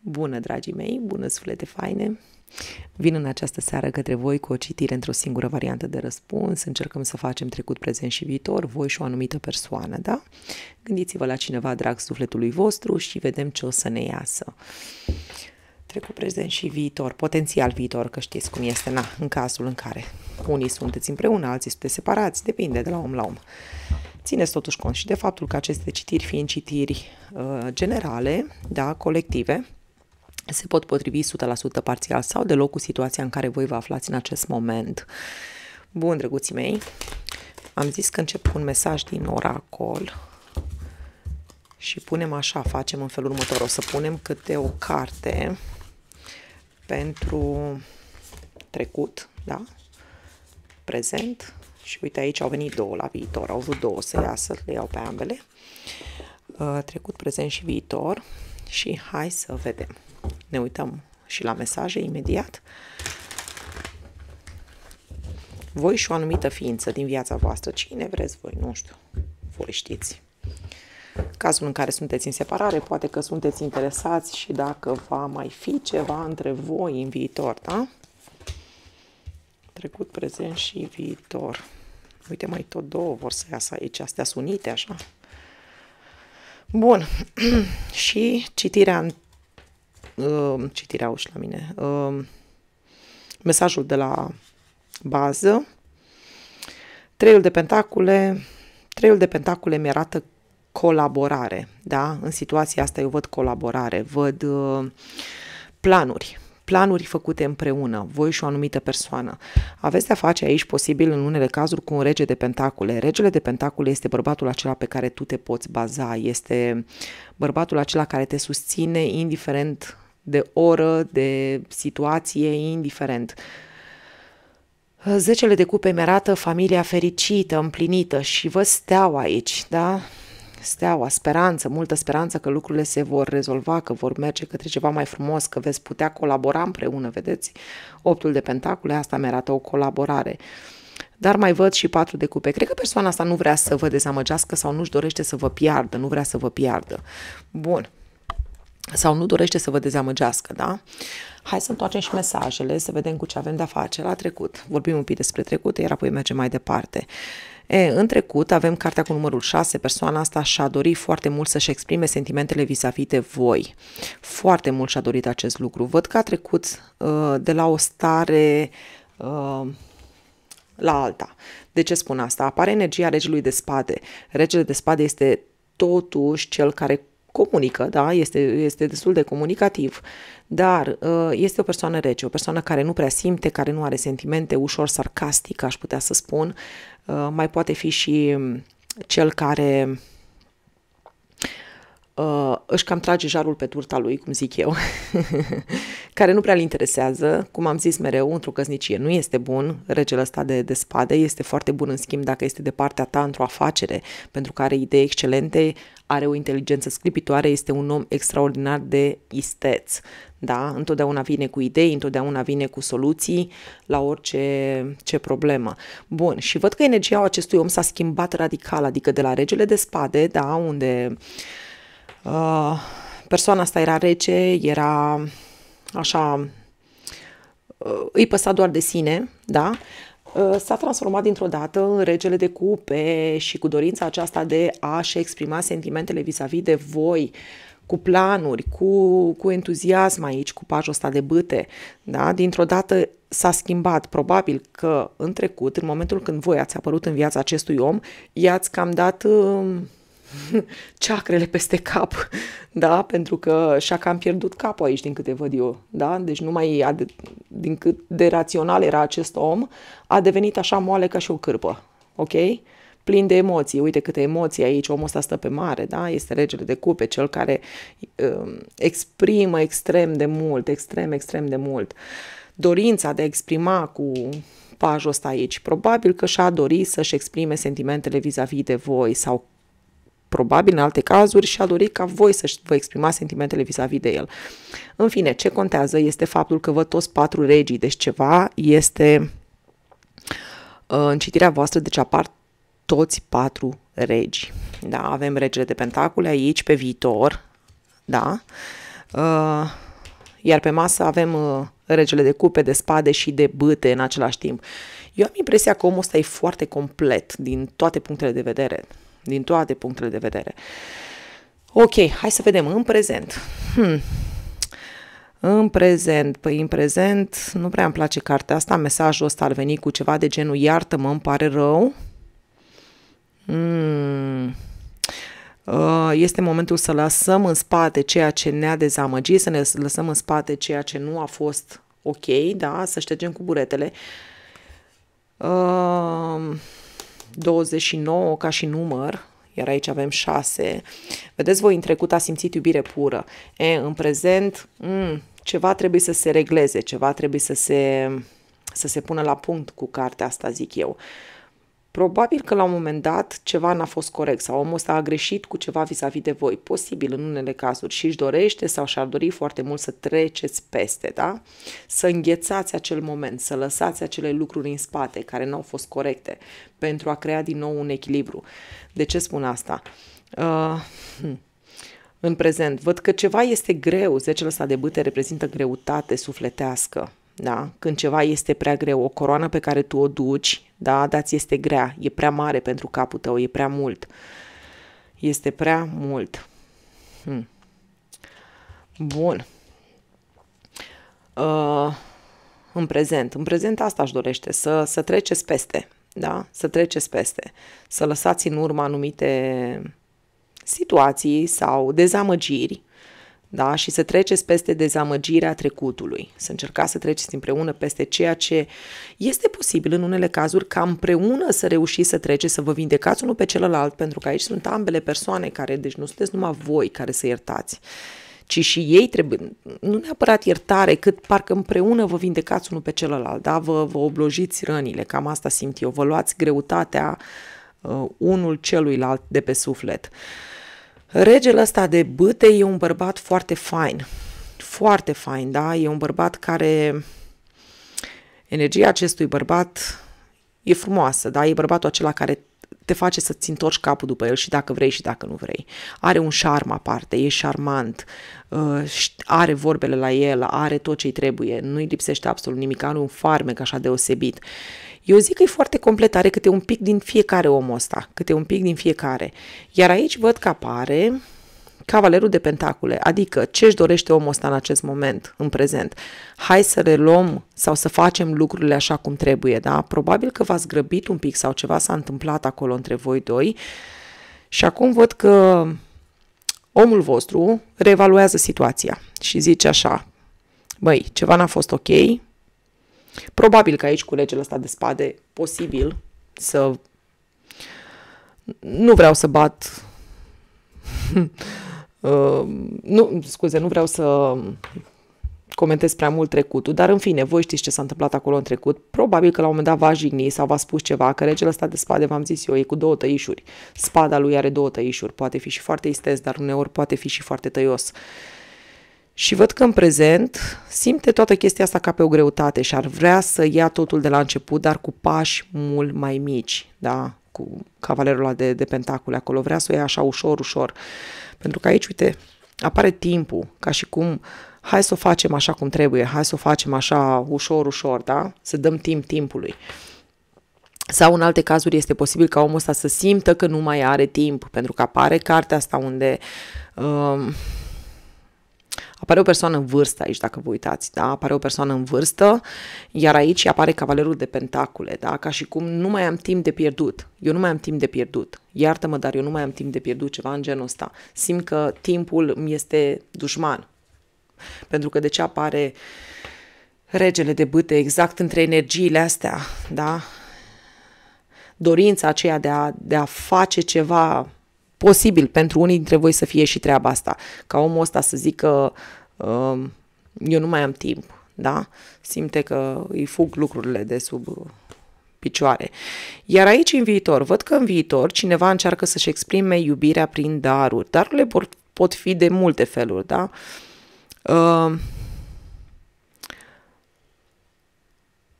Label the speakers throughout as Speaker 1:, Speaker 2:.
Speaker 1: Bună, dragii mei, bună suflete faine! Vin în această seară către voi cu o citire într-o singură variantă de răspuns. Încercăm să facem trecut, prezent și viitor, voi și o anumită persoană, da? Gândiți-vă la cineva drag sufletului vostru și vedem ce o să ne iasă. Trecut, prezent și viitor, potențial viitor, că știți cum este, na, în cazul în care unii sunteți împreună, alții sunteți separați, depinde de la om la om. Țineți totuși cont și de faptul că aceste citiri fiind citiri uh, generale, da, colective, se pot potrivi 100% parțial sau deloc cu situația în care voi vă aflați în acest moment. Bun, drăguții mei, am zis că încep cu un mesaj din oracol și punem așa, facem în felul următor, o să punem câte o carte pentru trecut, da? Prezent și uite aici au venit două la viitor, au vrut două să iasă, le iau pe ambele, uh, trecut, prezent și viitor și hai să vedem. Ne uităm și la mesaje imediat. Voi și o anumită ființă din viața voastră, cine vreți voi, nu știu, voi știți. Cazul în care sunteți în separare, poate că sunteți interesați și dacă va mai fi ceva între voi în viitor, da? Trecut, prezent și viitor. Uite, mai tot două vor să iasă aici, astea sunite, așa. Bun. și citirea Ehm, citirea uși la mine, ehm, mesajul de la bază, treiul de pentacule, treiul de pentacule mi arată colaborare, da? În situația asta eu văd colaborare, văd ehm, planuri, planuri făcute împreună, voi și o anumită persoană. Aveți de-a face aici, posibil, în unele cazuri, cu un rege de pentacule. Regele de pentacule este bărbatul acela pe care tu te poți baza, este bărbatul acela care te susține indiferent de oră, de situație, indiferent. Zecele de cupe mi arată familia fericită, împlinită și vă steau aici, da? Steaua, speranță, multă speranță că lucrurile se vor rezolva, că vor merge către ceva mai frumos, că veți putea colabora împreună, vedeți? Optul de pentacule, asta mi arată o colaborare. Dar mai văd și patru de cupe. Cred că persoana asta nu vrea să vă dezamăgească sau nu-și dorește să vă piardă, nu vrea să vă piardă. Bun sau nu dorește să vă dezamăgească, da? Hai să întoarcem și mesajele, să vedem cu ce avem de-a face la trecut. Vorbim un pic despre trecut, iar apoi mergem mai departe. E, în trecut avem cartea cu numărul 6, persoana asta și-a dorit foarte mult să-și exprime sentimentele vis-a-vis de voi. Foarte mult și-a dorit acest lucru. Văd că a trecut uh, de la o stare uh, la alta. De ce spun asta? Apare energia regelui de spade. Regele de spade este totuși cel care comunică, da, este, este destul de comunicativ, dar uh, este o persoană rece, o persoană care nu prea simte, care nu are sentimente, ușor sarcastică, aș putea să spun. Uh, mai poate fi și cel care uh, își cam trage jarul pe turta lui, cum zic eu, care nu prea îl interesează. Cum am zis mereu, într-o căsnicie nu este bun, regele ăsta de, de spade este foarte bun, în schimb, dacă este de partea ta într-o afacere pentru care idei excelente, are o inteligență sclipitoare, este un om extraordinar de isteț. Da? Întotdeauna vine cu idei, întotdeauna vine cu soluții la orice ce problemă. Bun, și văd că energia acestui om s-a schimbat radical, adică de la regele de spade, da, unde uh, persoana asta era rece, era așa, uh, îi păsa doar de sine, da, uh, Uh, s-a transformat dintr-o dată în regele de cupe și cu dorința aceasta de a-și exprima sentimentele vis-a-vis de voi, cu planuri, cu, cu entuziasm aici, cu pajul ăsta de băte, Da? Dintr-o dată s-a schimbat. Probabil că în trecut, în momentul când voi ați apărut în viața acestui om, i-ați cam dat uh, ceacrele peste cap, da? Pentru că și-a cam pierdut capul aici, din câte văd eu, da? Deci mai ad- din cât de rațional era acest om, a devenit așa moale ca și o cârpă, ok? plin de emoții. Uite câte emoții aici, omul ăsta stă pe mare, da? Este regele de cupe, cel care uh, exprimă extrem de mult, extrem, extrem de mult. Dorința de a exprima cu pajul ăsta aici. Probabil că și-a dorit să-și exprime sentimentele vis-a-vis de voi sau probabil în alte cazuri și-a dorit ca voi să vă exprimați sentimentele vis-a-vis de el. În fine, ce contează este faptul că văd toți patru regii, deci ceva este uh, în citirea voastră, deci apar toți patru regi. Da, avem regele de pentacule aici pe viitor, da? Uh, iar pe masă avem uh, regele de cupe, de spade și de bâte în același timp. Eu am impresia că omul ăsta e foarte complet din toate punctele de vedere din toate punctele de vedere. Ok, hai să vedem în prezent. Hmm. În prezent, păi în prezent, nu prea îmi place cartea asta, mesajul ăsta ar veni cu ceva de genul iartă-mă, îmi pare rău. Hmm. Uh, este momentul să lăsăm în spate ceea ce ne-a dezamăgit, să ne lăsăm în spate ceea ce nu a fost ok, da, să ștergem cu buretele. Uh, 29 ca și număr, iar aici avem 6. Vedeți voi, în trecut a simțit iubire pură. E, în prezent, mm, ceva trebuie să se regleze, ceva trebuie să se, să se pună la punct cu cartea asta, zic eu. Uh, Probabil că la un moment dat ceva n-a fost corect sau omul ăsta a greșit cu ceva vis-a-vis de voi, posibil în unele cazuri și își dorește sau și-ar dori foarte mult să treceți peste, da? Să înghețați acel moment, să lăsați acele lucruri în spate care n-au fost corecte pentru a crea din nou un echilibru. De ce spun asta? Uh, hmm. în prezent. Văd că ceva este greu, zecele ăsta de bâte reprezintă greutate sufletească da? când ceva este prea greu, o coroană pe care tu o duci, da, dar ți este grea, e prea mare pentru capul tău, e prea mult. Este prea mult. Hmm. Bun. Uh, în prezent, în prezent asta își dorește, să, să treceți peste, da? Să treceți peste, să lăsați în urmă anumite situații sau dezamăgiri, da? și să treceți peste dezamăgirea trecutului, să încercați să treceți împreună peste ceea ce este posibil în unele cazuri ca împreună să reușiți să treceți, să vă vindecați unul pe celălalt, pentru că aici sunt ambele persoane care, deci nu sunteți numai voi care să iertați, ci și ei trebuie, nu neapărat iertare, cât parcă împreună vă vindecați unul pe celălalt, da? vă, vă oblojiți rănile, cam asta simt eu, vă luați greutatea uh, unul celuilalt de pe suflet. Uh, Regele ăsta de bâte e un bărbat foarte fain, foarte fain, da? E un bărbat care, energia acestui bărbat e frumoasă, da? E bărbatul acela care te face să-ți întorci capul după el și dacă vrei și dacă nu vrei. Are un șarm aparte, e șarmant, uh, are vorbele la el, are tot ce-i trebuie, nu-i lipsește absolut nimic, are un farmec așa deosebit. Uh, eu zic că e foarte complet, are câte un pic din fiecare om ăsta, câte un pic din fiecare. Iar aici văd că apare Cavalerul de Pentacule, adică ce își dorește omul ăsta în acest moment, în prezent. Hai să reluăm sau să facem lucrurile așa cum trebuie, da? Probabil că v-ați grăbit un pic sau ceva s-a întâmplat acolo între voi doi și acum văd că omul vostru reevaluează situația și zice așa, băi, ceva n-a fost ok, Probabil că aici cu regele ăsta de spade, posibil să... Nu vreau să bat... Uh, nu, scuze, nu vreau să comentez prea mult trecutul, dar în fine, voi știți ce s-a întâmplat acolo în trecut. Probabil că la un moment dat v-a jigni sau v-a spus ceva, că regele ăsta de spade, v-am zis eu, e cu două tăișuri. Spada lui are două tăișuri, poate fi și foarte istez, dar uneori poate fi și foarte tăios. Uh, și văd că în prezent simte toată chestia asta ca pe o greutate și ar vrea să ia totul de la început, dar cu pași mult mai mici, da? Cu cavalerul ăla de, de pentacule acolo. Vrea să o ia așa ușor, ușor. Pentru că aici, uite, apare timpul, ca și cum hai să o facem așa cum trebuie, hai să o facem așa ușor, ușor, da? Să dăm timp timpului. Sau în alte cazuri este posibil ca omul ăsta să simtă că nu mai are timp, pentru că apare cartea asta unde... Uh, Apare o persoană în vârstă aici, dacă vă uitați, da? Apare o persoană în vârstă, iar aici apare cavalerul de pentacule, da? Ca și cum nu mai am timp de pierdut. Eu nu mai am timp de pierdut. Iartă-mă, dar eu nu mai am timp de pierdut, ceva în genul ăsta. Simt că timpul mi este dușman. Pentru că de ce apare regele de bâte exact între energiile astea, da? Dorința aceea de a, de a face ceva posibil pentru unii dintre voi să fie și treaba asta. Ca omul ăsta să zică uh, eu nu mai am timp, da? Simte că îi fug lucrurile de sub uh, picioare. Iar aici, în viitor, văd că în viitor cineva încearcă să-și exprime iubirea prin daruri. Darurile pot, pot fi de multe feluri, da? Uh,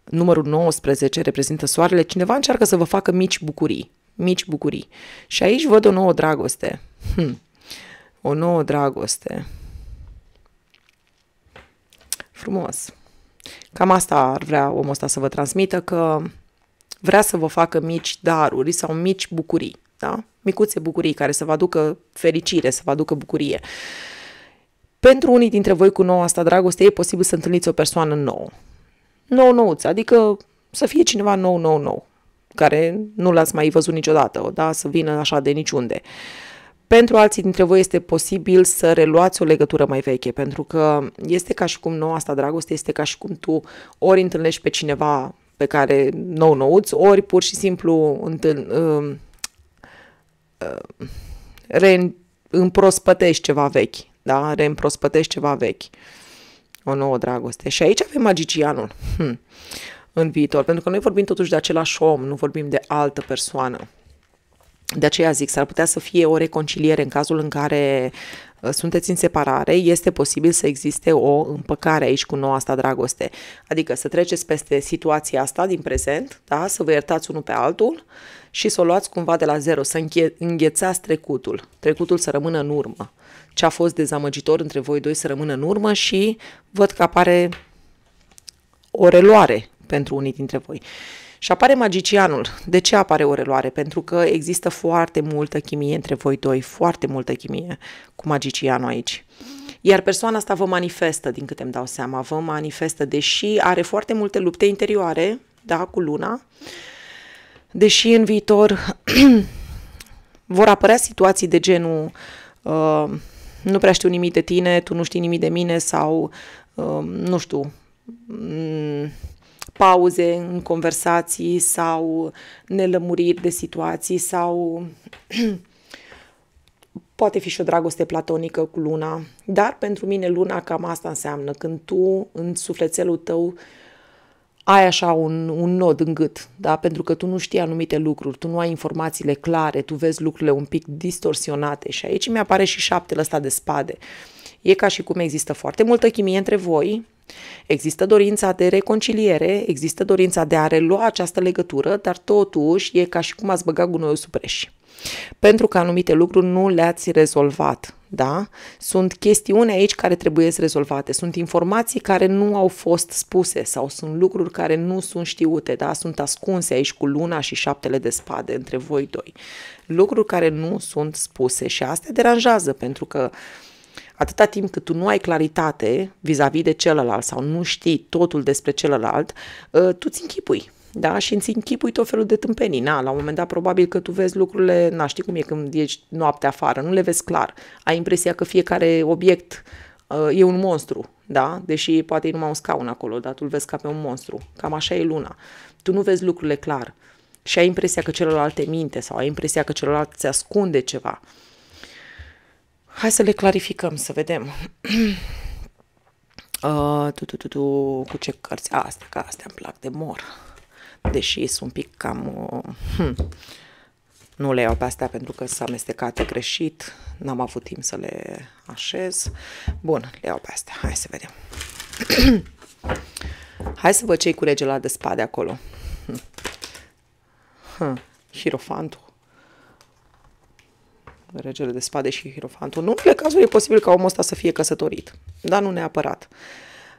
Speaker 1: numărul 19 reprezintă soarele. Cineva încearcă să vă facă mici bucurii mici bucurii. Și aici văd o nouă dragoste. Hm. O nouă dragoste. Frumos. Cam asta ar vrea omul ăsta să vă transmită, că vrea să vă facă mici daruri sau mici bucurii, da? Micuțe bucurii care să vă aducă fericire, să vă aducă bucurie. Pentru unii dintre voi cu noua asta dragoste e posibil să întâlniți o persoană nouă. Nou nouță, adică să fie cineva nou, nou, nou care nu l-ați mai văzut niciodată, da? să vină așa de niciunde. Pentru alții dintre voi este posibil să reluați o legătură mai veche, pentru că este ca și cum nouă asta dragoste, este ca și cum tu ori întâlnești pe cineva pe care nou nouți, ori pur și simplu întâln, um, uh, uh, re- împrospătești ceva vechi, da? reîmprospătești ceva vechi, o nouă dragoste. Și aici avem magicianul. Hmm în viitor, pentru că noi vorbim totuși de același om, nu vorbim de altă persoană. De aceea zic, s-ar putea să fie o reconciliere în cazul în care uh, sunteți în separare, este posibil să existe o împăcare aici cu noua asta dragoste. Adică să treceți peste situația asta din prezent, da? să vă iertați unul pe altul și să o luați cumva de la zero, să înghe- înghețați trecutul, trecutul să rămână în urmă. Ce a fost dezamăgitor între voi doi să rămână în urmă și văd că apare o reluare pentru unii dintre voi. Și apare magicianul. De ce apare o reluare? Pentru că există foarte multă chimie între voi doi, foarte multă chimie cu magicianul aici. Iar persoana asta vă manifestă, din câte îmi dau seama, vă manifestă, deși are foarte multe lupte interioare, da, cu luna, deși în viitor vor apărea situații de genul uh, nu prea știu nimic de tine, tu nu știi nimic de mine sau uh, nu știu, um, pauze în conversații sau nelămuriri de situații sau poate fi și o dragoste platonică cu luna, dar pentru mine luna cam asta înseamnă când tu în sufletelul tău ai așa un, un nod în gât, da? pentru că tu nu știi anumite lucruri, tu nu ai informațiile clare, tu vezi lucrurile un pic distorsionate și aici mi apare și șaptele ăsta de spade. E ca și cum există foarte multă chimie între voi, Există dorința de reconciliere, există dorința de a relua această legătură, dar totuși e ca și cum ați băga gunoiul sub preș. Pentru că anumite lucruri nu le-ați rezolvat, da? Sunt chestiuni aici care trebuie rezolvate, sunt informații care nu au fost spuse sau sunt lucruri care nu sunt știute, da? Sunt ascunse aici cu luna și șaptele de spade între voi doi. Lucruri care nu sunt spuse și astea deranjează pentru că uh, Atâta timp cât tu nu ai claritate vis-a-vis de celălalt sau nu știi totul despre celălalt, ă, tu ți închipui da? Și îți închipui tot felul de tâmpenii. Na, la un moment dat probabil că tu vezi lucrurile, na, știi cum e când ești noapte afară, nu le vezi clar. Ai impresia că fiecare obiect ă, e un monstru, da? Deși poate e numai un scaun acolo, dar tu îl vezi ca pe un monstru. Cam așa e luna. Tu nu vezi lucrurile clar și ai impresia că celălalt te minte sau ai impresia că celălalt ți ascunde ceva. Uh, Hai să le clarificăm, să vedem. Uh, tu, tu, tu, tu, cu ce cărți? Astea, că astea îmi plac de mor. Deși sunt un pic cam... Uh, hmm. Nu le iau pe astea pentru că s-a amestecat greșit. N-am avut timp să le așez. Bun, le iau pe astea. Hai să vedem. Hai să văd ce-i cu regela de spade acolo. Hm. Hm. Hirofantul regele de spade și hirofantul. Nu în cazuri e posibil ca omul ăsta să fie căsătorit, dar nu neapărat.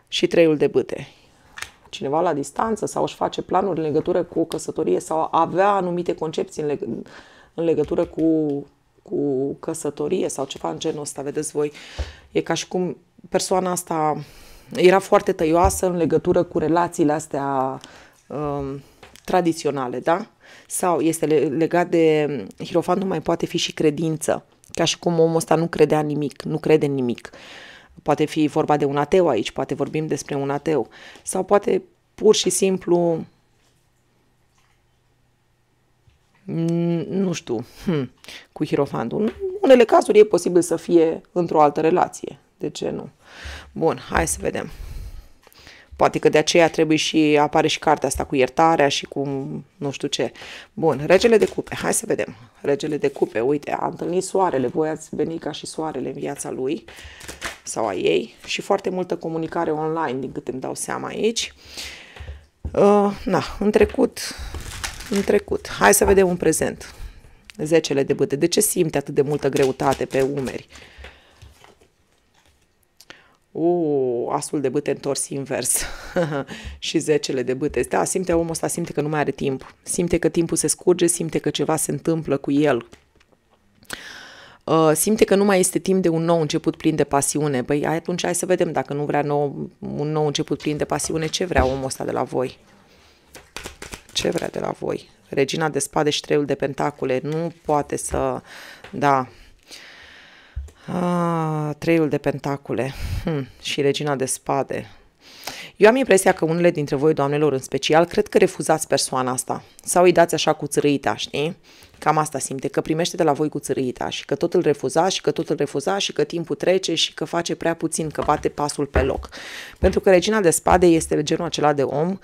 Speaker 1: Și treiul de bâte. Cineva la distanță sau își face planuri în legătură cu căsătorie sau avea anumite concepții în, leg- în legătură cu, cu căsătorie sau ceva în genul ăsta, vedeți voi. E ca și cum persoana asta era foarte tăioasă în legătură cu relațiile astea um, tradiționale, da? sau este legat de mm, nu mai poate fi și credință, ca și cum omul ăsta nu credea nimic, nu crede în nimic. Poate fi vorba de un ateu aici, poate vorbim despre un ateu, sau poate pur și simplu nu știu, hmm, cu hirofantul. În unele cazuri e posibil să fie într-o altă relație. De ce nu? Bun, hai să vedem. Poate că de aceea trebuie și apare și cartea asta cu iertarea și cu nu știu ce. Bun, regele de cupe. Hai să vedem. Regele de cupe, uite, a întâlnit soarele. Voi ați venit ca și soarele în viața lui sau a ei și foarte multă comunicare online, din câte îmi dau seama aici. Uh, na, în trecut, în trecut. Hai să vedem un prezent. Zecele de bâte. De ce simte atât de multă greutate pe umeri? Uh, uh, asul de bâte întors invers și zecele de bâte. Da, simte omul ăsta, simte că nu mai are timp. Simte că timpul se scurge, simte că ceva se întâmplă cu el. Uh, simte că nu mai este timp de un nou început plin de pasiune. Păi atunci hai să vedem dacă nu vrea nou, un nou început plin de pasiune, ce vrea omul ăsta de la voi? Ce vrea de la voi? Regina de spade și treiul de pentacule nu poate să... Da, Ah, treiul de pentacule hmm, și regina de spade. Eu am impresia că unele dintre voi, doamnelor, în special, cred că refuzați persoana asta sau îi dați așa cu țărâita, știi? Cam asta simte, că primește de la voi cu țărâita și că tot îl refuza și că tot îl refuza și că timpul trece și că face prea puțin, că bate pasul pe loc. Pentru că regina de spade este genul acela de om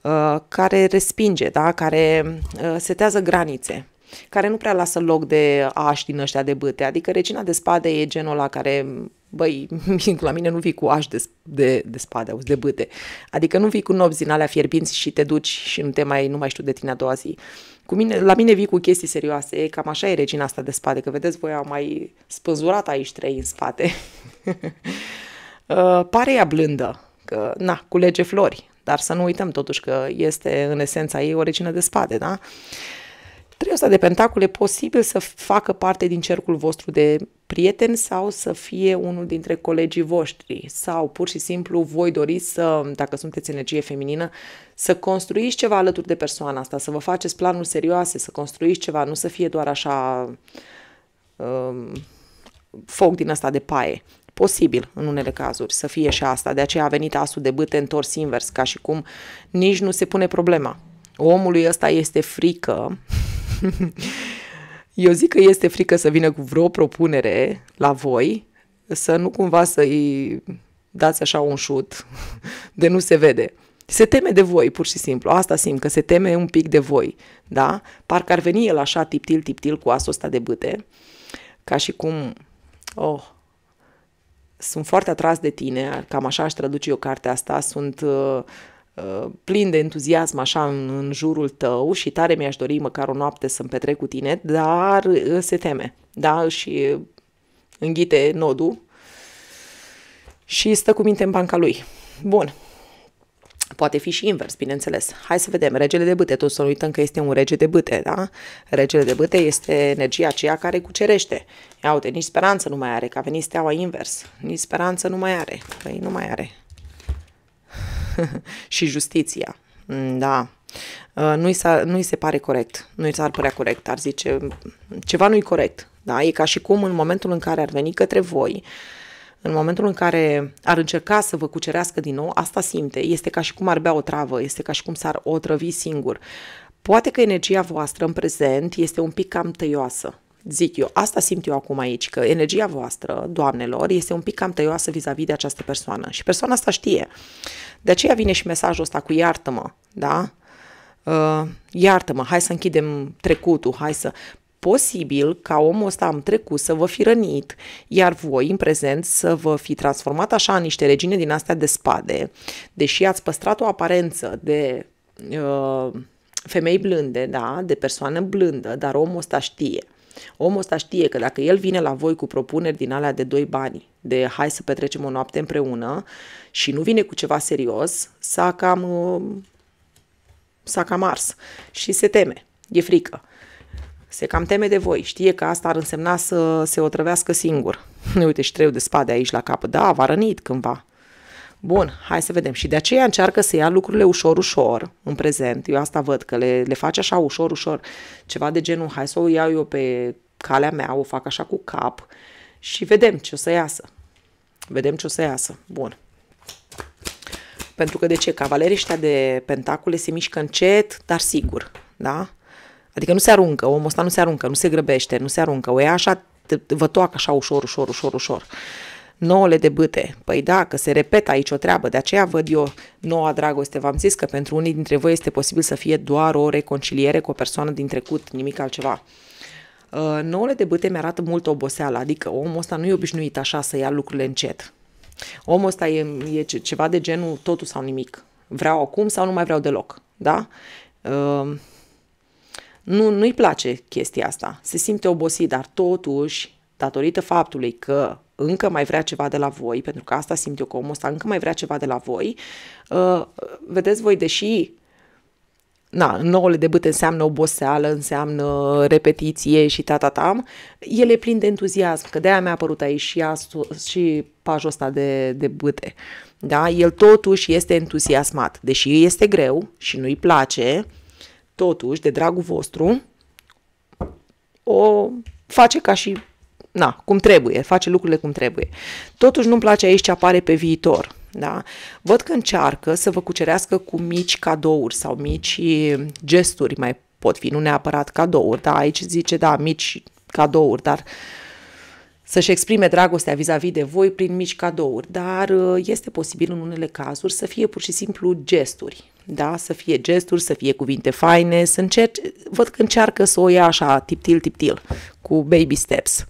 Speaker 1: uh, care respinge, da? care uh, setează granițe, care nu prea lasă loc de aști din ăștia de bâte. Adică regina de spade e genul la care, băi, la mine nu vii cu aș de, de, de spade, auzi, de bâte. Adică nu vii cu nopți din alea fierbinți și te duci și nu, te mai, nu mai știu de tine a doua zi. Cu mine, la mine vii cu chestii serioase, e cam așa e regina asta de spade, că vedeți voi am mai spânzurat aici trei în spate. uh, pare ea blândă, că, na, culege flori, dar să nu uităm totuși că este în esența ei o regină de spade, da? Trei ăsta de pentacule posibil să facă parte din cercul vostru de prieteni sau să fie unul dintre colegii voștri sau pur și simplu voi doriți să, dacă sunteți energie feminină, să construiți ceva alături de persoana asta, să vă faceți planuri serioase, să construiți ceva, nu să fie doar așa um, foc din asta de paie. Posibil, în unele cazuri, să fie și asta. De aceea a venit asul de bâte întors invers, ca și cum nici nu se pune problema. Omului ăsta este frică eu zic că este frică să vină cu vreo propunere la voi, să nu cumva să-i dați așa un șut de nu se vede. Se teme de voi, pur și simplu. Asta simt, că se teme un pic de voi, da? Parcă ar veni el așa tiptil, tiptil cu asul ăsta de bâte, ca și cum, oh, sunt foarte atras de tine, cam așa aș traduce eu cartea asta, sunt uh, Uh, plin de entuziasm așa în, în jurul tău și tare mi-aș dori măcar o noapte să-mi petrec cu tine, dar uh, se teme, da, și înghite nodul și stă cu minte în banca lui. Bun. Poate fi și invers, bineînțeles. Hai să vedem. Regele de bâte, tot să nu uităm că este un rege de bâte, da? Regele de bâte este energia aceea care cucerește. Ia uite, nici speranță nu mai are, că a venit steaua invers. Nici speranță nu mai are. Păi nu mai are. și justiția. Mm, da. Uh, nu-i, nu se pare corect, nu-i s-ar părea corect, ar zice ceva nu-i corect. Da? E ca și cum în momentul în care ar veni către voi, în momentul în care ar încerca să vă cucerească din nou, asta simte. Este ca și cum ar bea o travă, este ca și cum s-ar otrăvi singur. Poate că energia voastră în prezent este un pic cam tăioasă, zic eu, asta simt eu acum aici, că energia voastră, doamnelor, este un pic cam tăioasă vis-a-vis de această persoană și persoana asta știe. De aceea vine și mesajul ăsta cu iartă-mă, da? Uh, iartă-mă, hai să închidem trecutul, hai să... Posibil ca omul ăsta am trecut să vă fi rănit, iar voi în prezent să vă fi transformat așa în niște regine din astea de spade, deși ați păstrat o aparență de uh, femei blânde, da, de persoană blândă, dar omul ăsta știe Omul ăsta știe că dacă el vine la voi cu propuneri din alea de doi bani, de hai să petrecem o noapte împreună și nu vine cu ceva serios, s-a cam, uh, s-a cam ars și se teme, e frică. Se cam teme de voi, știe că asta ar însemna să se otrăvească singur. Uite, și treu de spade aici la cap, da, v-a rănit cândva. Bun, hai să vedem. Și de aceea încearcă să ia lucrurile ușor, ușor, în prezent. Eu asta văd, că le, le faci așa ușor, ușor. Ceva de genul, hai să o iau eu pe calea mea, o fac așa cu cap și vedem ce o să iasă. Vedem ce o să iasă. Bun. Pentru că de ce? Cavalerii ăștia de pentacule se mișcă încet, dar sigur, da? Adică nu se aruncă, omul ăsta nu se aruncă, nu se grăbește, nu se aruncă. O ia așa, vă toacă așa ușor, ușor, ușor, ușor. Uh, nouăle de bâte. Păi da, că se repetă aici o treabă, de aceea văd eu noua dragoste. V-am zis că pentru unii dintre voi este posibil să fie doar o reconciliere cu o persoană din trecut, nimic altceva. Uh, nouăle de bâte mi-arată mult oboseală, adică omul ăsta nu e obișnuit așa să ia lucrurile încet. Omul ăsta e, e ceva de genul totul sau nimic. Vreau acum sau nu mai vreau deloc, da? Uh, nu, nu-i place chestia asta. Se simte obosit, dar totuși, datorită faptului că încă mai vrea ceva de la voi, pentru că asta simt eu că omul ăsta încă mai vrea ceva de la voi, uh, vedeți voi, deși na, nouăle de bâte înseamnă oboseală, înseamnă repetiție și ta, ta, tam, el e plin de entuziasm, că de-aia mi-a apărut aici și, asu, și pajul ăsta de, de bâte. Da? El totuși este entuziasmat, deși este greu și nu-i place, totuși, de dragul vostru, o face ca și na, cum trebuie, face lucrurile cum trebuie. Totuși nu-mi place aici ce apare pe viitor. Da? Văd că încearcă să vă cucerească cu mici cadouri sau mici gesturi, mai pot fi, nu neapărat cadouri, da? aici zice, da, mici cadouri, dar să-și exprime dragostea vis-a-vis de voi prin mici cadouri, dar este posibil în unele cazuri să fie pur și simplu gesturi, da? să fie gesturi, să fie cuvinte faine, să încerce, văd că încearcă să o ia așa, tiptil, tiptil, cu baby steps.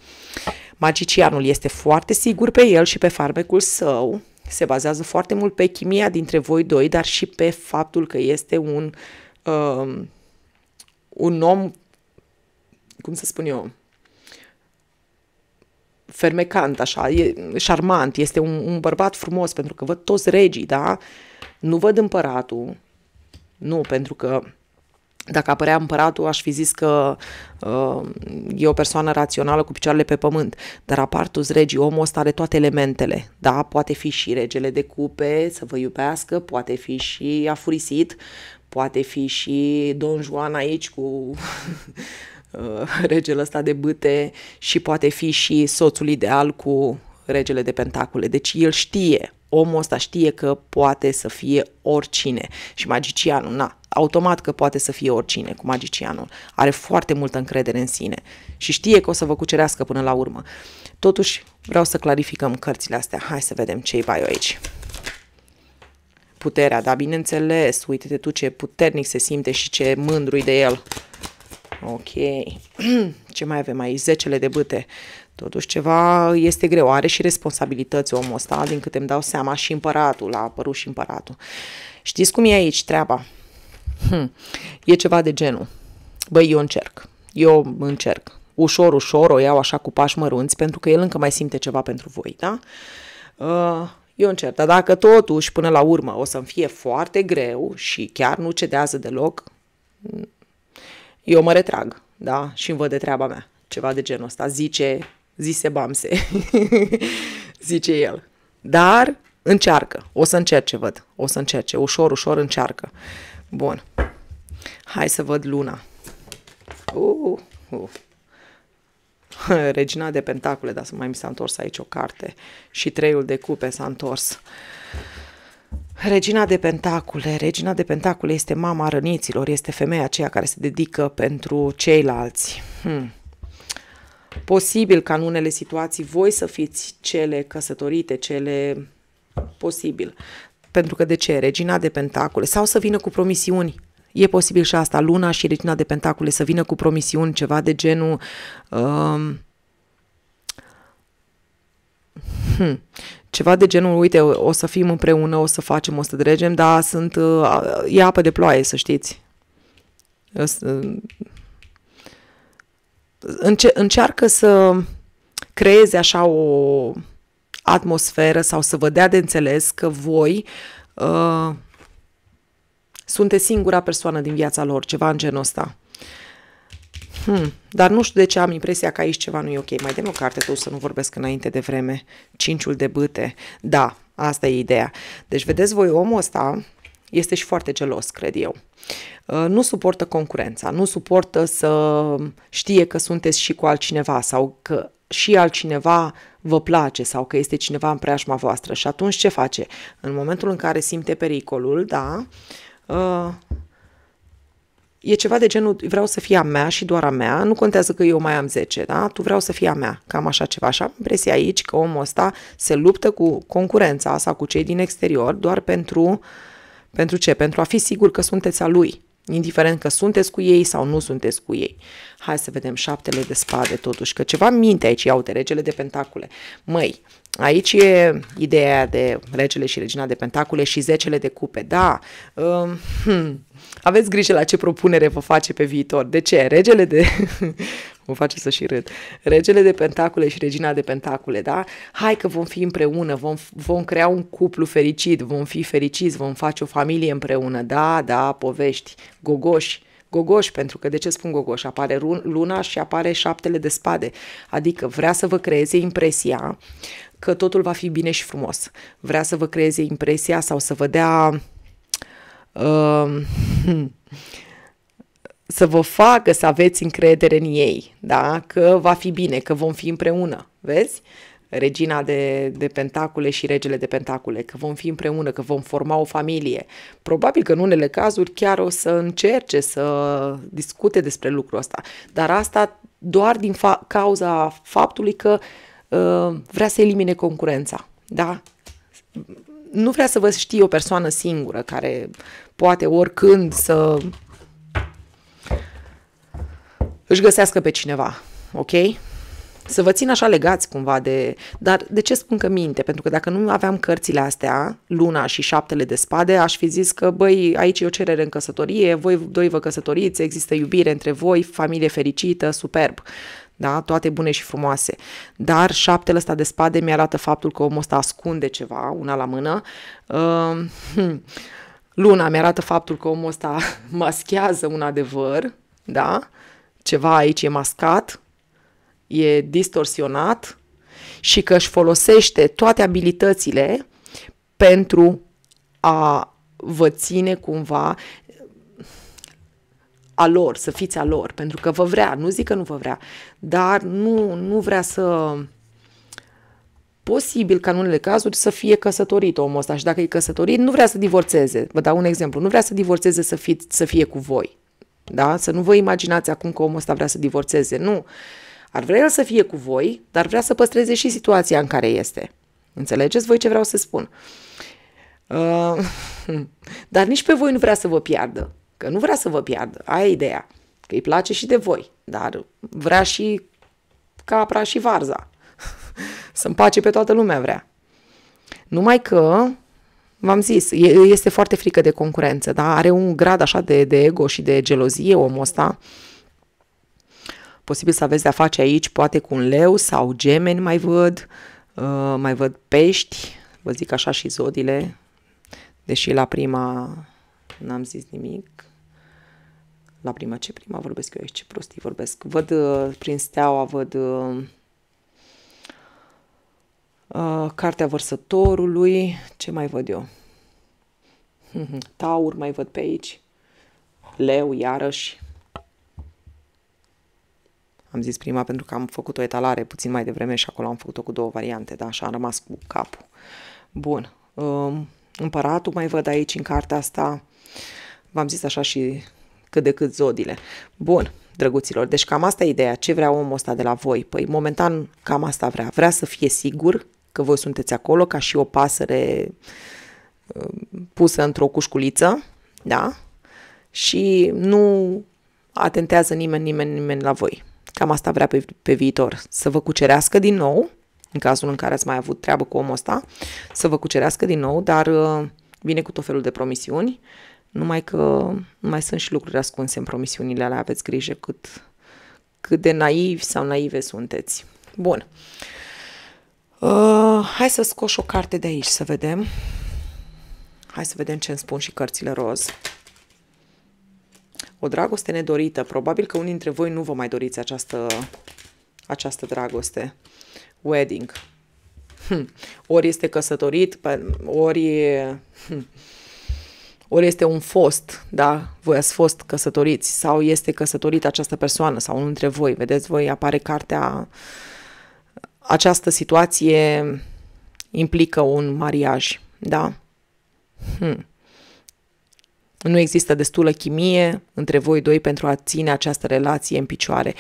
Speaker 1: Magicianul este foarte sigur pe el și pe farmecul său, se bazează foarte mult pe chimia dintre voi doi, dar și pe faptul că este un, uh, un om, cum să spun eu, fermecant, așa, e șarmant, este un, un bărbat frumos, pentru că văd toți regii, da? Nu văd împăratul, nu, pentru că dacă apărea împăratul, aș fi zis că uh, e o persoană rațională cu picioarele pe pământ. Dar apartus regii, omul ăsta are toate elementele. Da, poate fi și regele de cupe, să vă iubească, poate fi și afurisit, poate fi și Don Juan aici cu uh, regele ăsta de bâte și poate fi și soțul ideal cu regele de pentacule. Deci el știe, omul ăsta știe că poate să fie oricine. Și magicianul, na, automat că poate să fie oricine cu magicianul. Are foarte multă încredere în sine și știe că o să vă cucerească până la urmă. Totuși, vreau să clarificăm cărțile astea. Hai să vedem ce-i bai aici puterea, dar bineînțeles, uite-te tu ce puternic se simte și ce mândru de el. Ok, ce mai avem aici? Zecele de bâte. Totuși ceva este greu, are și responsabilități omul ăsta, din câte îmi dau seama, și împăratul, a apărut și împăratul. Știți cum e aici treaba? Hmm. E ceva de genul. Băi, eu încerc. Eu încerc. Ușor, ușor o iau așa cu pași mărunți pentru că el încă mai simte ceva pentru voi, da? Uh, eu încerc. Dar dacă totuși până la urmă o să-mi fie foarte greu și chiar nu cedează deloc, eu mă retrag, da? Și îmi văd de treaba mea. Ceva de genul ăsta. Zice, zise Bamse. Zice el. Dar încearcă. O să încerce, văd. O să încerce. Ușor, ușor încearcă. Uh, Bun. Hai să văd luna. Uh, uh. Regina de pentacule, dar să mai mi s-a întors aici o carte. Și treiul de cupe s-a întors. Regina de pentacule. Regina de pentacule este mama răniților, este femeia aceea care se dedică pentru ceilalți. Hmm. Posibil ca în unele situații voi să fiți cele căsătorite, cele posibil. Pentru că de ce? Regina de pentacule. Sau să vină cu promisiuni. E posibil și asta, Luna și Regina de Pentacule să vină cu promisiuni, ceva de genul... Um, hmm, ceva de genul, uite, o, o să fim împreună, o să facem, o să dregem, dar sunt... Uh, e apă de ploaie, să știți. Uh, înce- încearcă să creeze așa o atmosferă sau să vă dea de înțeles că voi uh, sunteți singura persoană din viața lor, ceva în genul ăsta. Hmm, dar nu știu de ce am impresia că aici ceva nu e ok. Mai dăm o carte tu să nu vorbesc înainte de vreme. Cinciul de bâte. Da, asta e ideea. Deci vedeți voi, omul ăsta este și foarte gelos, cred eu. Uh, nu suportă concurența, nu suportă să știe că sunteți și cu altcineva sau că și altcineva vă place sau că este cineva în preajma voastră. Și atunci ce face? În momentul în care simte pericolul, da, uh, e ceva de genul vreau să fie a mea și doar a mea, nu contează că eu mai am 10, da? Tu vreau să fie a mea, cam așa ceva. Și am impresia aici că omul ăsta se luptă cu concurența sau cu cei din exterior doar pentru, pentru ce? Pentru a fi sigur că sunteți a lui indiferent că sunteți cu ei sau nu sunteți cu ei. Hai să vedem șaptele de spade totuși, că ceva minte aici, iau regele de pentacule. Măi, aici e ideea de regele și regina de pentacule și zecele de cupe, da. Uh, hmm. Aveți grijă la ce propunere vă face pe viitor. De ce? Regele de mă face să și râd, regele de pentacule și regina de pentacule, da? Hai că vom fi împreună, vom, vom crea un cuplu fericit, vom fi fericiți, vom face o familie împreună, da, da, povești, gogoși, gogoși, pentru că de ce spun gogoși? Apare luna și apare șaptele de spade, adică vrea să vă creeze impresia că totul va fi bine și frumos. Vrea să vă creeze impresia sau să vă dea... Uh, să vă facă să aveți încredere în ei, da? că va fi bine, că vom fi împreună, vezi? regina de, de pentacule și regele de pentacule, că vom fi împreună, că vom forma o familie. Probabil că în unele cazuri chiar o să încerce să discute despre lucrul ăsta, dar asta doar din fa- cauza faptului că uh, vrea să elimine concurența, da? Nu vrea să vă știe o persoană singură care poate oricând să își găsească pe cineva, ok? Să vă țin așa legați cumva de... Dar de ce spun că minte? Pentru că dacă nu aveam cărțile astea, luna și șaptele de spade, aș fi zis că, băi, aici e o cerere în căsătorie, voi doi vă căsătoriți, există iubire între voi, familie fericită, superb. Da? Toate bune și frumoase. Dar șaptele ăsta de spade mi-arată faptul că omul ăsta ascunde ceva, una la mână. Uh, hmm. Luna mi-arată faptul că omul ăsta maschează un adevăr, da? Uh, ceva aici e mascat, e distorsionat și că își folosește toate abilitățile pentru a vă ține cumva a lor, să fiți a lor, pentru că vă vrea, nu zic că nu vă vrea, dar nu, nu vrea să... Posibil ca în unele cazuri să fie căsătorit omul ăsta și dacă e căsătorit, nu vrea să divorțeze. Vă dau un exemplu, nu vrea să divorțeze să, fi, să fie cu voi da? Să nu vă imaginați acum că omul ăsta vrea să divorțeze. Nu. Ar vrea el să fie cu voi, dar vrea să păstreze și situația în care este. Înțelegeți voi ce vreau să spun? Uh, dar nici pe voi nu vrea să vă piardă. Că nu vrea să vă piardă. Aia e ideea. Că îi place și de voi. Dar vrea și capra și varza. să împace pe toată lumea vrea. Numai că V-am zis, este foarte frică de concurență, da? Are un grad așa de, de ego și de gelozie omul ăsta. Posibil să aveți de-a face aici, poate cu un leu sau gemeni mai văd, uh, mai văd pești, vă zic așa și zodile, deși la prima n-am zis nimic. La prima, ce prima vorbesc eu aici, ce prostii vorbesc. Văd uh, prin steaua, văd... Uh, Uh, cartea vărsătorului, ce mai văd eu? Taur mai văd pe aici. Leu, iarăși. Am zis prima pentru că am făcut o etalare puțin mai devreme și acolo am făcut-o cu două variante, da? Și am rămas cu capul. Bun. Um, împăratul mai văd aici în cartea asta. V-am zis așa și cât de cât zodile. Bun, drăguților, deci cam asta e ideea. Ce vrea omul ăsta de la voi? Păi, momentan, cam asta vrea. Vrea să fie sigur că voi sunteți acolo ca și o pasăre uh, pusă într-o cușculiță, da? Și nu atentează nimeni, nimeni, nimeni la voi. Cam asta vrea pe, pe viitor. Să vă cucerească din nou, în cazul în care ați mai avut treabă cu omul ăsta, să vă cucerească din nou, dar uh, vine cu tot felul de promisiuni, numai că mai sunt și lucruri ascunse în promisiunile alea, aveți grijă cât, cât de naivi sau naive sunteți. Bun. Uh, Uh, hai să scoși o carte de aici să vedem. Hai să vedem ce îmi spun și cărțile roz. O dragoste nedorită. Probabil că unii dintre voi nu vă mai doriți această, această dragoste. Wedding. Hm. Ori este căsătorit, ori, e, hm. ori este un fost, da? Voi ați fost căsătoriți sau este căsătorită această persoană sau unul dintre voi. Vedeți, voi apare cartea uh, această situație implică un mariaj, da? Hmm. Nu există destulă chimie între voi doi pentru a ține această relație în picioare.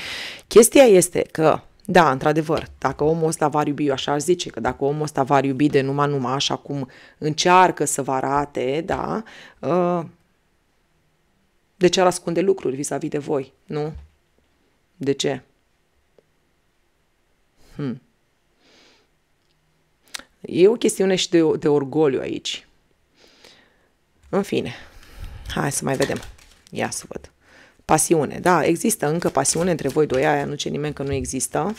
Speaker 1: Chestia este că, da, într-adevăr, dacă omul ăsta va iubi, eu așa aș zice, că dacă omul ăsta va iubi de numai numai așa cum încearcă să vă arate, da, uh, de ce ar ascunde lucruri vis-a-vis de voi, nu? De ce? Hmm. E o chestiune și de, de orgoliu aici. În fine, hai să mai vedem. Ia să văd. Pasiune, da, există încă pasiune între voi doi, aia nu ce nimeni că nu există.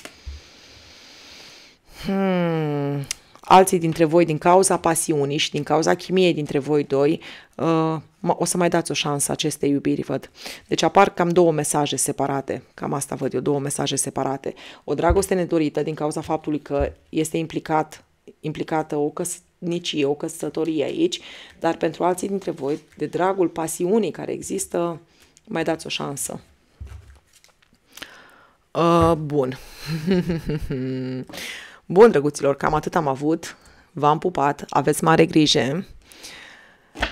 Speaker 1: Hmm. Alții dintre voi, din cauza pasiunii și din cauza chimiei dintre voi doi, uh, o să mai dați o șansă acestei iubiri, văd. Deci apar cam două mesaje separate, cam asta văd eu, două mesaje separate. O dragoste nedorită din cauza faptului că este implicat implicată o căsnicie, o căsătorie aici, dar pentru alții dintre voi, de dragul pasiunii care există, mai dați o șansă. Uh, bun. Bun, drăguților, cam atât am avut. V-am pupat, aveți mare grijă.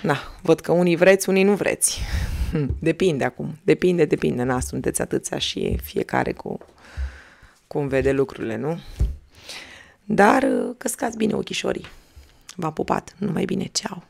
Speaker 1: Na, văd că unii vreți, unii nu vreți. Depinde acum, depinde, depinde, na, sunteți atâția și fiecare cu cum vede lucrurile, nu? Dar uh, căscați bine ochișorii. V-a pupat. Numai bine. Ceau!